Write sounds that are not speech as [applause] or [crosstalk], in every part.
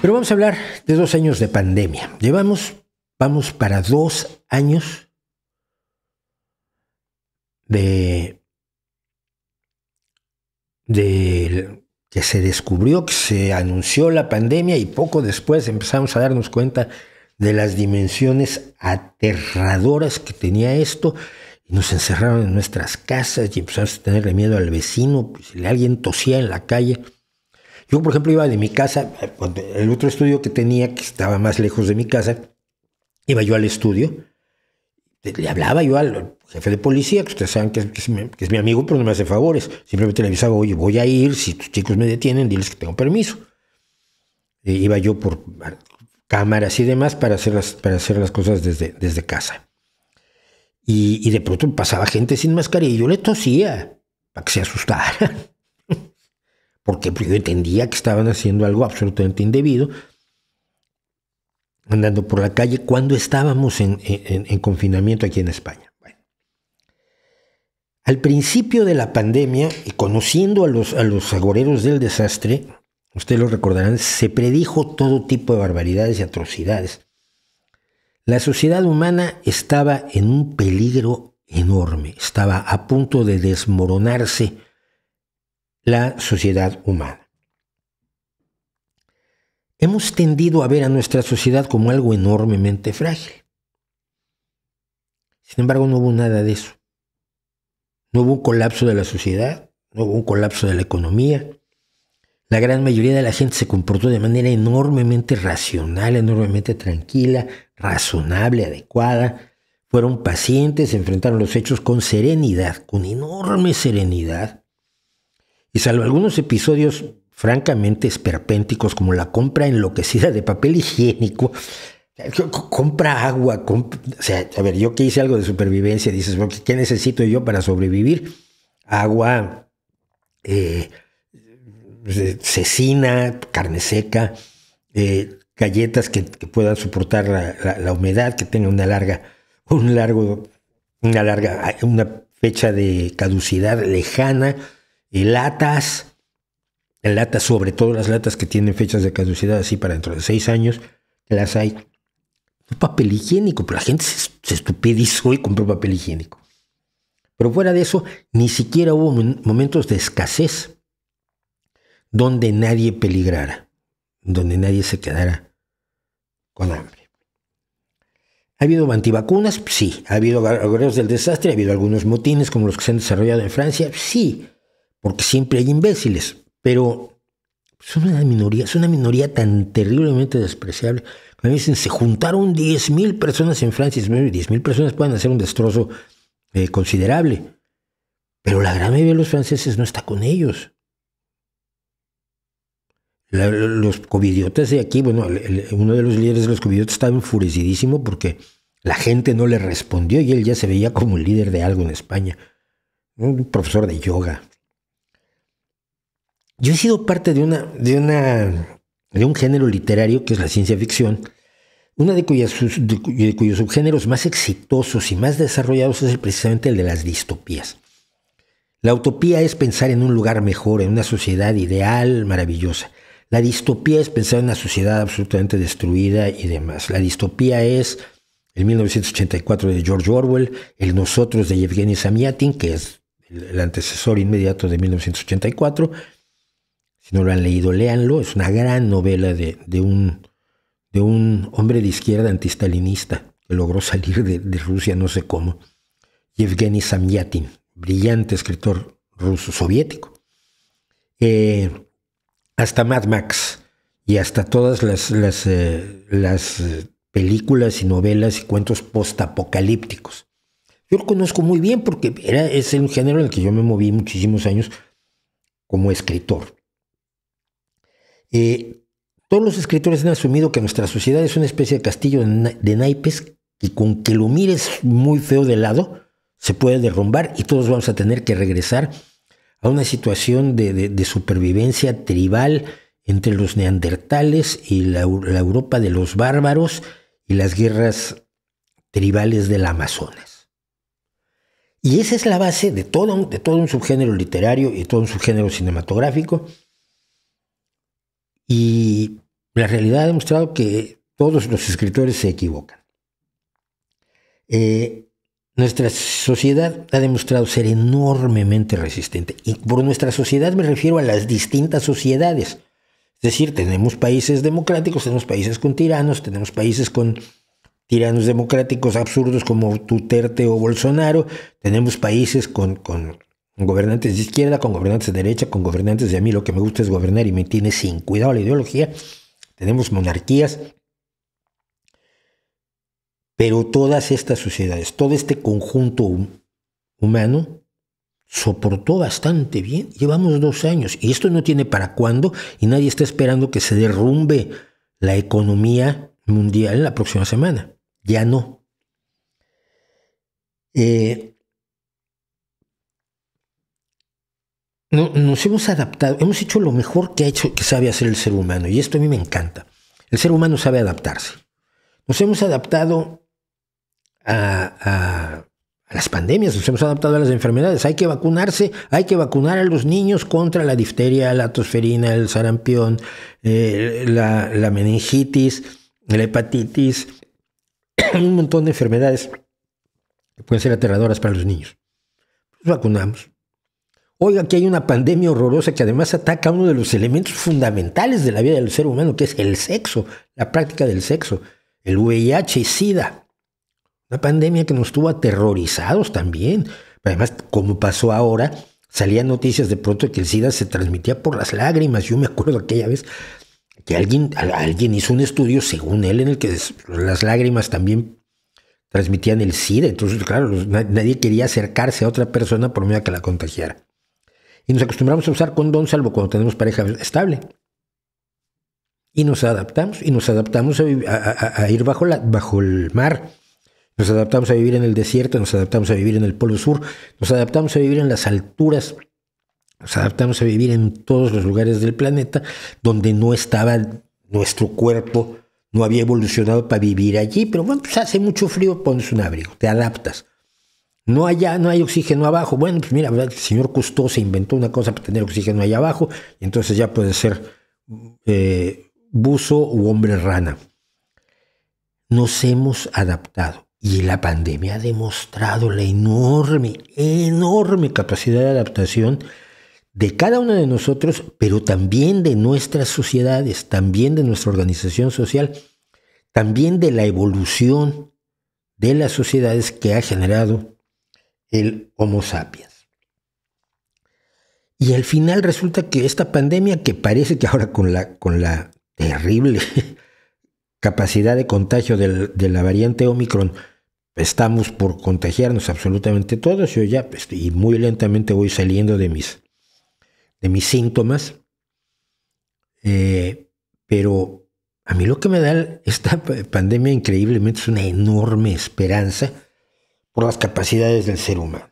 Pero vamos a hablar de dos años de pandemia. Llevamos, vamos para dos años de, que se descubrió, que se anunció la pandemia y poco después empezamos a darnos cuenta de las dimensiones aterradoras que tenía esto. Y nos encerraron en nuestras casas y empezamos a tenerle miedo al vecino, pues, si alguien tosía en la calle yo, por ejemplo, iba de mi casa, el otro estudio que tenía, que estaba más lejos de mi casa, iba yo al estudio, le hablaba yo al jefe de policía, que ustedes saben que es, mi, amigo, pero no me hace favores. Simplemente le avisaba, oye, voy a ir, si tus chicos me detienen, diles que tengo permiso. iba yo por cámaras y demás para hacer las, para hacer las cosas desde, desde casa. Y, de pronto pasaba gente sin mascarilla y yo le tosía para que se asustara. [laughs] porque pues, yo entendía que estaban haciendo algo absolutamente indebido, andando por la calle cuando estábamos en, confinamiento aquí en España. Al principio de la pandemia, y conociendo a los, a los agoreros del desastre, ustedes lo recordarán, se predijo todo tipo de barbaridades y atrocidades. La sociedad humana estaba en un peligro enorme, estaba a punto de desmoronarse la sociedad humana. Hemos tendido a ver a nuestra sociedad como algo enormemente frágil. Sin embargo, no hubo nada de eso. No hubo un colapso de la sociedad, no hubo un colapso de la economía. La gran mayoría de la gente se comportó de manera enormemente racional, enormemente tranquila, razonable, adecuada. Fueron pacientes, enfrentaron los hechos con serenidad, con enorme serenidad, y salvo algunos episodios francamente esperpénticos, como la compra enloquecida de papel higiénico, compra agua, o sea, a ver, yo que hice algo de supervivencia, dices, ¿qué necesito yo para sobrevivir? Agua, eh, cecina, carne seca, eh, galletas que, puedan soportar la, humedad, que tengan una larga, un largo, una larga, una fecha de caducidad lejana, latas, latas, sobre todo las latas que tienen fechas de caducidad, así para dentro de seis años, las hay. Papel higiénico, pero la gente se, estupidizó y compró papel higiénico. Pero fuera de eso, ni siquiera hubo momentos de escasez donde nadie peligrara, donde nadie se quedara con hambre. ¿Ha habido antivacunas? Sí. ¿Ha habido guerreros del desastre? ¿Ha habido algunos motines como los que se han desarrollado en Francia? Sí porque siempre hay imbéciles, pero son una minoría, es una minoría tan terriblemente despreciable. Me dicen, se juntaron 10.000 personas en Francia, 10.000 personas pueden hacer un destrozo eh, considerable, pero la gran mayoría de los franceses no está con ellos. los covidiotas de aquí, bueno, uno de los líderes de los covidiotas estaba enfurecidísimo porque la gente no le respondió y él ya se veía como el líder de algo en España. Un profesor de yoga, yo he sido parte de una, de un género literario que es la ciencia ficción, una de, cuyos subgéneros más exitosos y más desarrollados es precisamente el de las distopías. La utopía es pensar en un lugar mejor, en una sociedad ideal, maravillosa. La distopía es pensar en una sociedad absolutamente destruida y demás. La distopía es el 1984 de George Orwell, el Nosotros de Yevgeny Samiatin, que es el antecesor inmediato de 1984 si no lo han leído, léanlo. Es una gran novela de, un, de un, hombre de izquierda antistalinista que logró salir de, Rusia no sé cómo. Yevgeny Samyatin, brillante escritor ruso soviético. Eh, hasta Mad Max y hasta todas las, las, eh, eh, películas y novelas y cuentos postapocalípticos. Yo lo conozco muy bien porque era, es el género en el que yo me moví muchísimos años como escritor. Eh, todos los escritores han asumido que nuestra sociedad es una especie de castillo de naipes y con que lo mires muy feo de lado se puede derrumbar y todos vamos a tener que regresar a una situación de, supervivencia tribal entre los neandertales y la, Europa de los bárbaros y las guerras tribales del Amazonas. Y esa es la base de todo, de todo un subgénero literario y todo un subgénero cinematográfico y la realidad ha demostrado que todos los escritores se equivocan. Eh, nuestra sociedad ha demostrado ser enormemente resistente. Y por nuestra sociedad me refiero a las distintas sociedades. Es decir, tenemos países democráticos, tenemos países con tiranos, tenemos países con tiranos democráticos absurdos como Duterte o Bolsonaro, tenemos países con, con gobernantes de izquierda, con gobernantes de derecha, con gobernantes de a mí lo que me gusta es gobernar y me tiene sin cuidado la ideología. Tenemos monarquías. Pero todas estas sociedades, todo este conjunto humano soportó bastante bien. Llevamos dos años y esto no tiene para cuándo y nadie está esperando que se derrumbe la economía mundial la próxima semana. Ya no. Eh, nos hemos adaptado, hemos hecho lo mejor que, ha hecho, que sabe hacer el ser humano, y esto a mí me encanta. El ser humano sabe adaptarse. Nos hemos adaptado a, las pandemias, nos hemos adaptado a las enfermedades. Hay que vacunarse, hay que vacunar a los niños contra la difteria, la tosferina, el sarampión, eh, la, meningitis, la hepatitis, [clears throat] un montón de enfermedades que pueden ser aterradoras para los niños. vacunamos. Oiga, aquí hay una pandemia horrorosa que además ataca uno de los elementos fundamentales de la vida del ser humano, que es el sexo, la práctica del sexo, el VIH y SIDA. Una pandemia que nos tuvo aterrorizados también. además, como pasó ahora, salían noticias de pronto que el SIDA se transmitía por las lágrimas. Yo me acuerdo aquella vez que alguien, alguien hizo un estudio, según él, en el que las lágrimas también transmitían el SIDA. Entonces, claro, nadie quería acercarse a otra persona por miedo a que la contagiara. Y nos acostumbramos a usar condón salvo cuando tenemos pareja estable. Y nos adaptamos, y nos adaptamos a, ir bajo, bajo el mar. Nos adaptamos a vivir en el desierto, nos adaptamos a vivir en el polo sur, nos adaptamos a vivir en las alturas, nos adaptamos a vivir en todos los lugares del planeta donde no estaba nuestro cuerpo, no había evolucionado para vivir allí, pero bueno, pues hace mucho frío, pones un abrigo, te adaptas. No no hay oxígeno abajo. Bueno, pues mira, el señor Custoso se inventó una cosa para tener oxígeno allá abajo, entonces ya puede ser eh, buzo u hombre rana. Nos hemos adaptado y la pandemia ha demostrado la enorme, enorme capacidad de adaptación de cada uno de nosotros, pero también de nuestras sociedades, también de nuestra organización social, también de la evolución de las sociedades que ha generado el Homo sapiens. Y al final resulta que esta pandemia, que parece que ahora con la, con la terrible [laughs] capacidad de contagio de la variante Omicron, estamos por contagiarnos absolutamente todos. Yo ya, este, y muy lentamente voy saliendo de mis, de mis síntomas. Eh, pero a mí lo que me da esta pandemia increíblemente es una enorme esperanza por las capacidades del ser humano.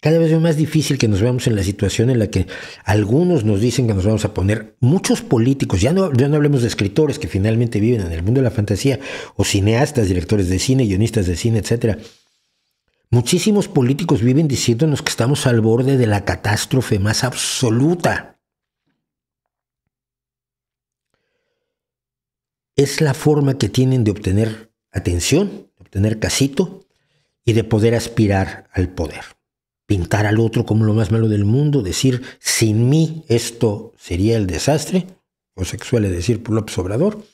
Cada vez es más difícil que nos veamos en la situación en la que algunos nos dicen que nos vamos a poner, muchos políticos, ya no, ya no hablemos de escritores que finalmente viven en el mundo de la fantasía, o cineastas, directores de cine, guionistas de cine, etcétera, Muchísimos políticos viven diciéndonos que estamos al borde de la catástrofe más absoluta. Es la forma que tienen de obtener atención tener casito y de poder aspirar al poder. Pintar al otro como lo más malo del mundo, decir, sin mí esto sería el desastre, o se suele decir López Obrador,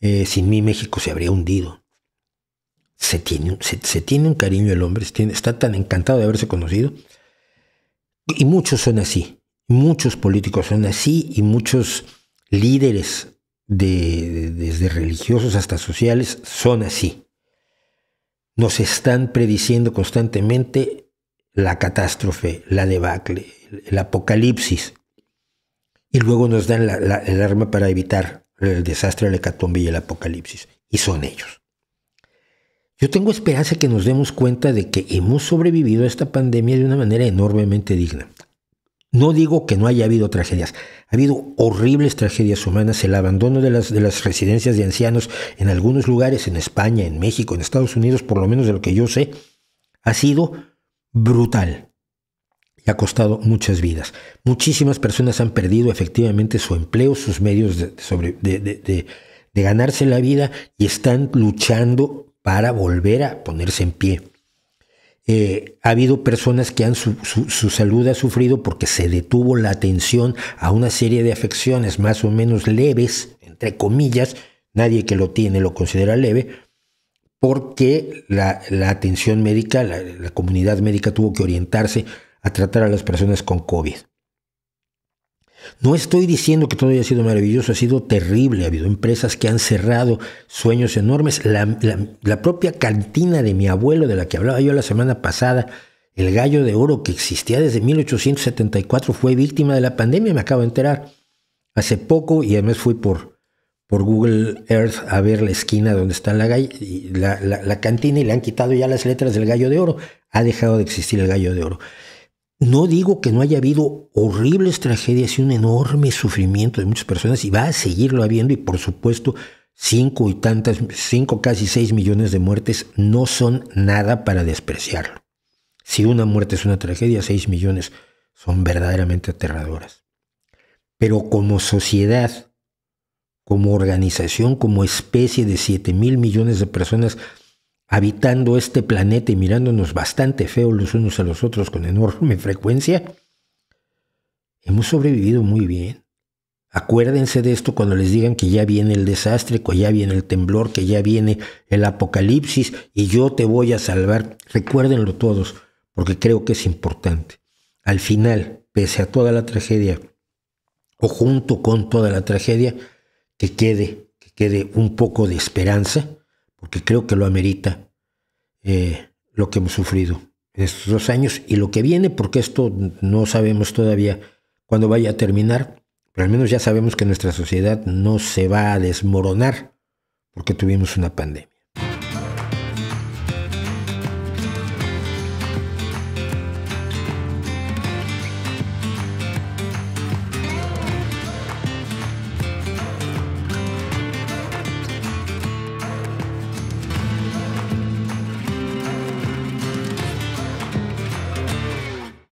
eh, sin mí México se habría hundido. Se tiene, tiene un cariño el hombre, está tan encantado de haberse conocido. Y muchos son así, muchos políticos son así y muchos líderes, de, desde religiosos hasta sociales, son así nos están prediciendo constantemente la catástrofe, la debacle, el apocalipsis. Y luego nos dan la, el arma para evitar el desastre, la hecatombe y el apocalipsis. Y son ellos. Yo tengo esperanza que nos demos cuenta de que hemos sobrevivido a esta pandemia de una manera enormemente digna. No digo que no haya habido tragedias, ha habido horribles tragedias humanas, el abandono de las, de las residencias de ancianos en algunos lugares, en España, en México, en Estados Unidos, por lo menos de lo que yo sé, ha sido brutal y ha costado muchas vidas. Muchísimas personas han perdido efectivamente su empleo, sus medios de, de ganarse la vida y están luchando para volver a ponerse en pie. Eh, ha habido personas que han su, salud ha sufrido porque se detuvo la atención a una serie de afecciones más o menos leves, entre comillas, nadie que lo tiene lo considera leve, porque la, atención médica, la, la comunidad médica tuvo que orientarse a tratar a las personas con COVID. No estoy diciendo que todo haya sido maravilloso, ha sido terrible. Ha habido empresas que han cerrado sueños enormes. La, propia cantina de mi abuelo, de la que hablaba yo la semana pasada, el gallo de oro que existía desde 1874, fue víctima de la pandemia, me acabo de enterar. Hace poco, y además fui por, por Google Earth a ver la esquina donde está la, la, la cantina y le han quitado ya las letras del gallo de oro. Ha dejado de existir el gallo de oro. No digo que no haya habido horribles tragedias y un enorme sufrimiento de muchas personas y va a seguirlo habiendo y por supuesto cinco y tantas, cinco casi seis millones de muertes no son nada para despreciarlo. Si una muerte es una tragedia, seis millones son verdaderamente aterradoras. Pero como sociedad, como organización, como especie de siete mil millones de personas, habitando este planeta y mirándonos bastante feos los unos a los otros con enorme frecuencia, hemos sobrevivido muy bien. Acuérdense de esto cuando les digan que ya viene el desastre, que ya viene el temblor, que ya viene el apocalipsis y yo te voy a salvar. Recuérdenlo todos, porque creo que es importante. Al final, pese a toda la tragedia, o junto con toda la tragedia, que quede, que quede un poco de esperanza porque creo que lo amerita eh, lo que hemos sufrido estos dos años y lo que viene, porque esto no sabemos todavía cuándo vaya a terminar, pero al menos ya sabemos que nuestra sociedad no se va a desmoronar porque tuvimos una pandemia.